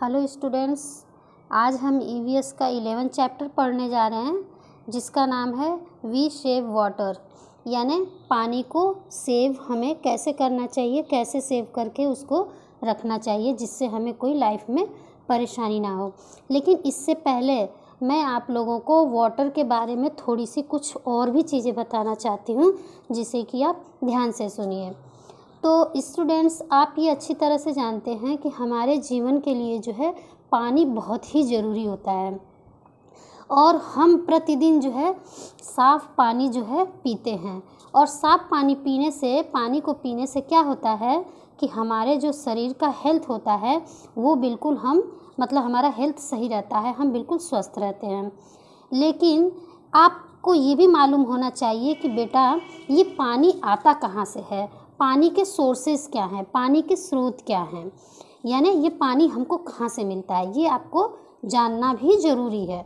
hello students आज हम EVS e का इलेवन चैप्टर पढ़ने जा रहे हैं जिसका नाम है वी सेव वाटर यानी पानी को सेव हमें कैसे करना चाहिए कैसे सेव करके उसको रखना चाहिए जिससे हमें कोई लाइफ में परेशानी ना हो लेकिन इससे पहले मैं आप लोगों को वाटर के बारे में थोड़ी सी कुछ और भी चीज़ें बताना चाहती हूँ जिसे कि आप ध्यान से सुनिए तो स्टूडेंट्स आप ये अच्छी तरह से जानते हैं कि हमारे जीवन के लिए जो है पानी बहुत ही ज़रूरी होता है और हम प्रतिदिन जो है साफ़ पानी जो है पीते हैं और साफ़ पानी पीने से पानी को पीने से क्या होता है कि हमारे जो शरीर का हेल्थ होता है वो बिल्कुल हम मतलब हमारा हेल्थ सही रहता है हम बिल्कुल स्वस्थ रहते हैं लेकिन आपको ये भी मालूम होना चाहिए कि बेटा ये पानी आता कहाँ से है पानी के सोर्सेस क्या हैं पानी के स्रोत क्या हैं यानी ये पानी हमको कहाँ से मिलता है ये आपको जानना भी ज़रूरी है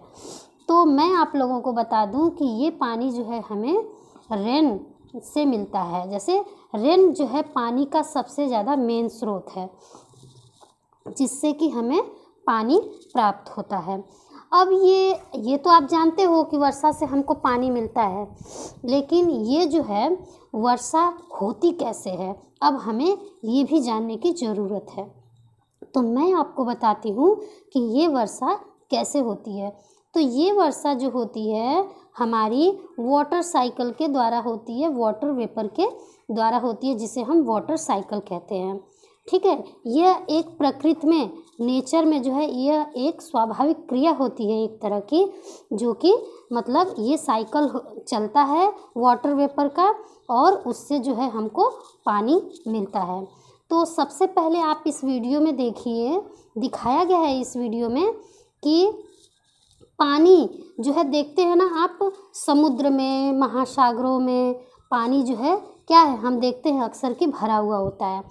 तो मैं आप लोगों को बता दूं कि ये पानी जो है हमें रेन से मिलता है जैसे रेन जो है पानी का सबसे ज़्यादा मेन स्रोत है जिससे कि हमें पानी प्राप्त होता है अब ये ये तो आप जानते हो कि वर्षा से हमको पानी मिलता है लेकिन ये जो है वर्षा होती कैसे है अब हमें ये भी जानने की ज़रूरत है तो मैं आपको बताती हूँ कि ये वर्षा कैसे होती है तो ये वर्षा जो होती है हमारी वाटर साइकिल के द्वारा होती है वाटर वेपर के द्वारा होती है जिसे हम वाटर साइकिल कहते हैं ठीक है यह एक प्रकृति में नेचर में जो है यह एक स्वाभाविक क्रिया होती है एक तरह की जो कि मतलब ये साइकिल चलता है वाटर वेपर का और उससे जो है हमको पानी मिलता है तो सबसे पहले आप इस वीडियो में देखिए दिखाया गया है इस वीडियो में कि पानी जो है देखते हैं ना आप समुद्र में महासागरों में पानी जो है क्या है हम देखते हैं अक्सर कि भरा हुआ होता है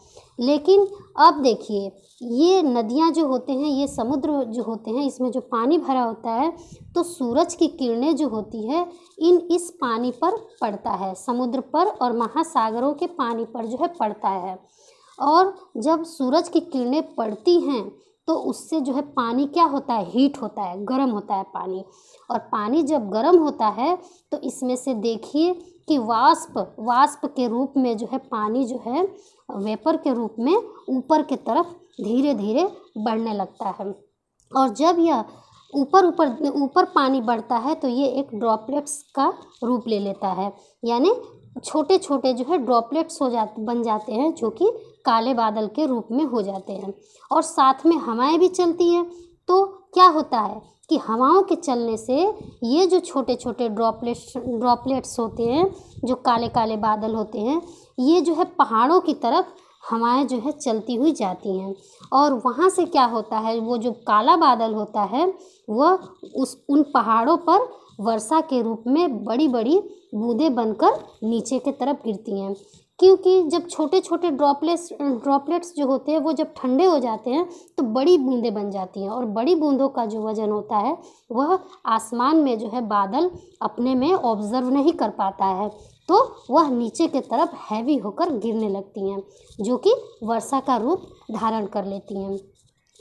लेकिन अब देखिए ये नदियाँ जो होते हैं ये समुद्र जो होते हैं इसमें जो पानी भरा होता है तो सूरज की किरणें जो होती है इन इस पानी पर पड़ता है समुद्र पर और महासागरों के पानी पर जो है पड़ता है और जब सूरज की किरणें पड़ती हैं तो उससे जो है पानी क्या होता है हीट होता है गर्म होता है पानी और पानी जब गर्म होता है तो इसमें से देखिए कि वाष्प वाष्प के रूप में जो है पानी जो है वेपर के रूप में ऊपर के तरफ धीरे धीरे बढ़ने लगता है और जब यह ऊपर ऊपर ऊपर पानी बढ़ता है तो ये एक ड्रॉपलेट्स का रूप ले लेता है यानी छोटे छोटे जो है ड्रॉपलेट्स हो जाते बन जाते हैं जो कि काले बादल के रूप में हो जाते हैं और साथ में हवाएं भी चलती हैं तो क्या होता है कि हवाओं के चलने से ये जो छोटे छोटे ड्रॉपलेट्स ड्रॉपलेट्स होते हैं जो काले काले बादल होते हैं ये जो है पहाड़ों की तरफ हवाएं जो है चलती हुई जाती हैं और वहाँ से क्या होता है वो जो काला बादल होता है वह उस उन पहाड़ों पर वर्षा के रूप में बड़ी बड़ी बूंदें बनकर नीचे की तरफ गिरती हैं क्योंकि जब छोटे छोटे ड्रॉपलेट्स ड्रॉपलेट्स जो होते हैं वो जब ठंडे हो जाते हैं तो बड़ी बूंदें बन जाती हैं और बड़ी बूंदों का जो वज़न होता है वह आसमान में जो है बादल अपने में ऑब्ज़र्व नहीं कर पाता है तो वह नीचे के तरफ हैवी होकर गिरने लगती हैं जो कि वर्षा का रूप धारण कर लेती हैं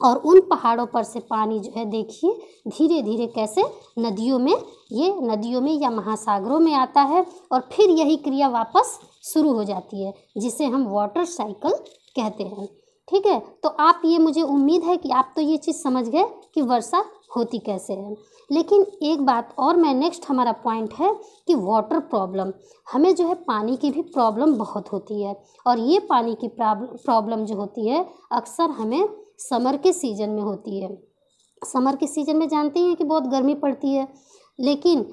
और उन पहाड़ों पर से पानी जो है देखिए धीरे धीरे कैसे नदियों में ये नदियों में या महासागरों में आता है और फिर यही क्रिया वापस शुरू हो जाती है जिसे हम वाटर साइकिल कहते हैं ठीक है तो आप ये मुझे उम्मीद है कि आप तो ये चीज़ समझ गए कि वर्षा होती कैसे है लेकिन एक बात और मैं नेक्स्ट हमारा पॉइंट है कि वाटर प्रॉब्लम हमें जो है पानी की भी प्रॉब्लम बहुत होती है और ये पानी की प्रॉब्लम जो होती है अक्सर हमें समर के सीज़न में होती है समर के सीज़न में जानते हैं कि बहुत गर्मी पड़ती है लेकिन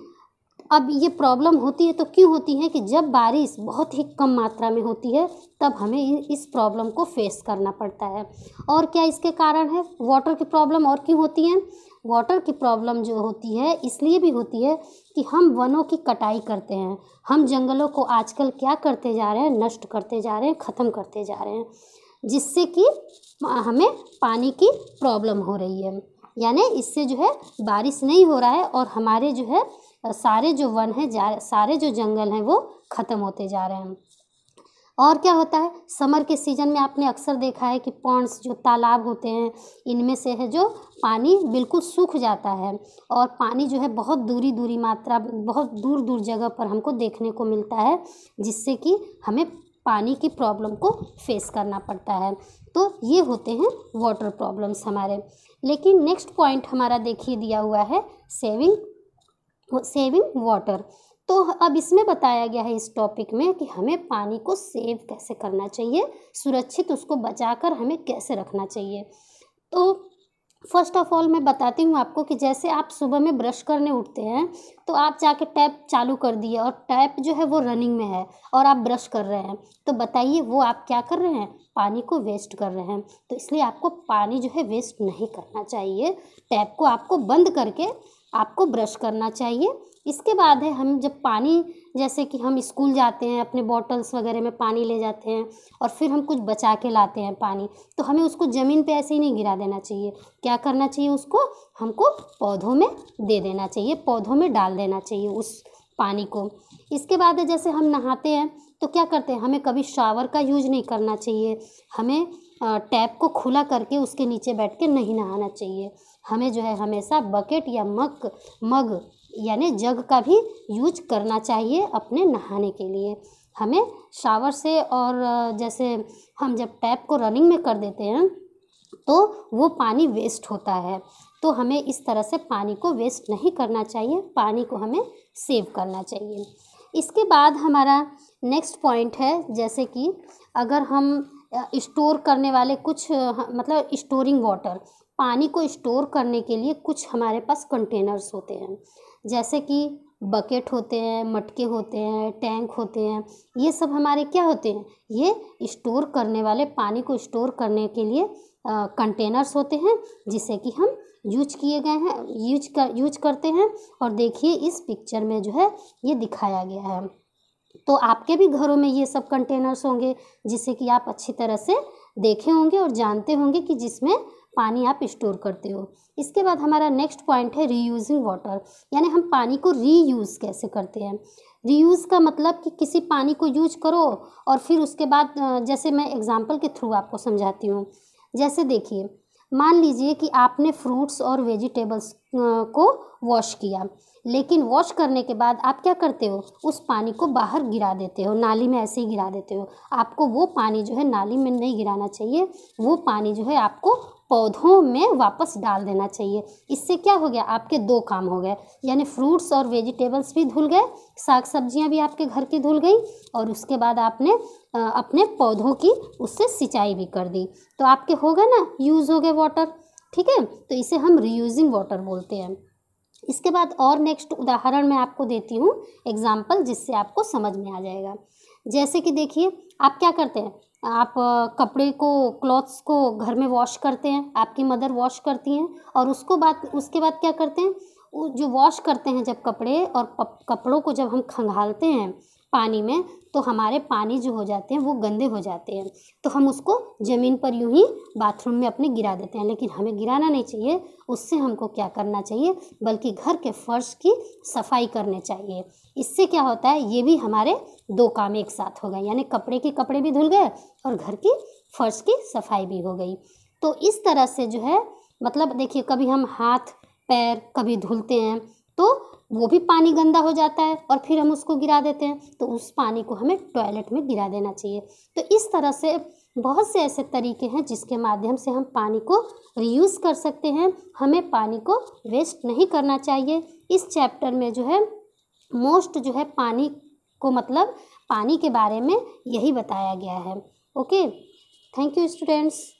अब ये प्रॉब्लम होती है तो क्यों होती है कि जब बारिश बहुत ही कम मात्रा में होती है तब हमें इस प्रॉब्लम को फेस करना पड़ता है और क्या इसके कारण है वाटर की प्रॉब्लम और क्यों होती है वाटर की प्रॉब्लम जो होती है इसलिए भी होती है कि हम वनों की कटाई करते हैं हम जंगलों को आजकल क्या करते जा रहे हैं नष्ट करते जा रहे हैं ख़त्म करते जा रहे हैं जिससे कि हमें पानी की प्रॉब्लम हो रही है यानी इससे जो है बारिश नहीं हो रहा है और हमारे जो है सारे जो वन हैं जा सारे जो जंगल हैं वो ख़त्म होते जा रहे हैं और क्या होता है समर के सीज़न में आपने अक्सर देखा है कि पॉन्ड्स जो तालाब होते हैं इनमें से है जो पानी बिल्कुल सूख जाता है और पानी जो है बहुत दूरी दूरी मात्रा बहुत दूर दूर जगह पर हमको देखने को मिलता है जिससे कि हमें पानी की प्रॉब्लम को फेस करना पड़ता है तो ये होते हैं वाटर प्रॉब्लम्स हमारे लेकिन नेक्स्ट पॉइंट हमारा देखिए दिया हुआ है सेविंग सेविंग वाटर तो अब इसमें बताया गया है इस टॉपिक में कि हमें पानी को सेव कैसे करना चाहिए सुरक्षित उसको बचाकर हमें कैसे रखना चाहिए तो फर्स्ट ऑफ ऑल मैं बताती हूँ आपको कि जैसे आप सुबह में ब्रश करने उठते हैं तो आप जाके टैप चालू कर दिए और टैप जो है वो रनिंग में है और आप ब्रश कर रहे हैं तो बताइए वो आप क्या कर रहे हैं पानी को वेस्ट कर रहे हैं तो इसलिए आपको पानी जो है वेस्ट नहीं करना चाहिए टैप को आपको बंद करके आपको ब्रश करना चाहिए इसके बाद है हम जब पानी जैसे कि हम स्कूल जाते हैं अपने बॉटल्स वगैरह में पानी ले जाते हैं और फिर हम कुछ बचा के लाते हैं पानी तो हमें उसको ज़मीन पे ऐसे ही नहीं गिरा देना चाहिए क्या करना चाहिए उसको हमको पौधों में दे देना चाहिए पौधों में डाल देना चाहिए उस पानी को इसके बाद है जैसे हम नहाते हैं तो क्या करते हैं हमें कभी शावर का यूज नहीं करना चाहिए हमें टैप को खुला करके उसके नीचे बैठ के नहीं नहाना चाहिए हमें जो है हमेशा बकेट या मग मग यानी जग का भी यूज करना चाहिए अपने नहाने के लिए हमें शावर से और जैसे हम जब टैप को रनिंग में कर देते हैं तो वो पानी वेस्ट होता है तो हमें इस तरह से पानी को वेस्ट नहीं करना चाहिए पानी को हमें सेव करना चाहिए इसके बाद हमारा नेक्स्ट पॉइंट है जैसे कि अगर हम स्टोर करने वाले कुछ मतलब स्टोरिंग वाटर पानी को स्टोर करने के लिए कुछ हमारे पास कंटेनर्स होते हैं जैसे कि बकेट होते हैं मटके होते हैं टैंक होते हैं ये सब हमारे क्या होते हैं ये स्टोर करने वाले पानी को स्टोर करने के लिए कंटेनर्स होते हैं जिसे कि हम यूज किए गए हैं यूज कर यूज करते हैं और देखिए इस पिक्चर में जो है ये दिखाया गया है तो आपके भी घरों में ये सब कंटेनर्स होंगे जिसे कि आप अच्छी तरह से देखे होंगे और जानते होंगे कि जिसमें पानी आप स्टोर करते हो इसके बाद हमारा नेक्स्ट पॉइंट है रीयूजिंग वाटर यानी हम पानी को रीयूज़ कैसे करते हैं रीयूज़ का मतलब कि किसी पानी को यूज करो और फिर उसके बाद जैसे मैं एग्जांपल के थ्रू आपको समझाती हूँ जैसे देखिए मान लीजिए कि आपने फ्रूट्स और वेजिटेबल्स को वॉश किया लेकिन वॉश करने के बाद आप क्या करते हो उस पानी को बाहर गिरा देते हो नाली में ऐसे ही गिरा देते हो आपको वो पानी जो है नाली में नहीं गिराना चाहिए वो पानी जो है आपको पौधों में वापस डाल देना चाहिए इससे क्या हो गया आपके दो काम हो गए यानी फ्रूट्स और वेजिटेबल्स भी धुल गए साग सब्जियां भी आपके घर की धुल गई और उसके बाद आपने अपने पौधों की उससे सिंचाई भी कर दी तो आपके हो गए ना यूज़ हो गए वाटर ठीक है तो इसे हम रीयूजिंग वाटर बोलते हैं इसके बाद और नेक्स्ट उदाहरण मैं आपको देती हूँ एग्जाम्पल जिससे आपको समझ में आ जाएगा जैसे कि देखिए आप क्या करते हैं आप कपड़े को क्लॉथ्स को घर में वॉश करते हैं आपकी मदर वॉश करती हैं और उसको बाद उसके बाद क्या करते हैं जो वॉश करते हैं जब कपड़े और कपड़ों को जब हम खंगालते हैं पानी में तो हमारे पानी जो हो जाते हैं वो गंदे हो जाते हैं तो हम उसको ज़मीन पर यूं ही बाथरूम में अपने गिरा देते हैं लेकिन हमें गिराना नहीं चाहिए उससे हमको क्या करना चाहिए बल्कि घर के फर्श की सफाई करने चाहिए इससे क्या होता है ये भी हमारे दो काम एक साथ हो गए यानी कपड़े के कपड़े भी धुल गए और घर की फर्श की सफाई भी हो गई तो इस तरह से जो है मतलब देखिए कभी हम हाथ पैर कभी धुलते हैं तो वो भी पानी गंदा हो जाता है और फिर हम उसको गिरा देते हैं तो उस पानी को हमें टॉयलेट में गिरा देना चाहिए तो इस तरह से बहुत से ऐसे तरीके हैं जिसके माध्यम से हम पानी को रीयूज़ कर सकते हैं हमें पानी को वेस्ट नहीं करना चाहिए इस चैप्टर में जो है मोस्ट जो है पानी को मतलब पानी के बारे में यही बताया गया है ओके थैंक यू स्टूडेंट्स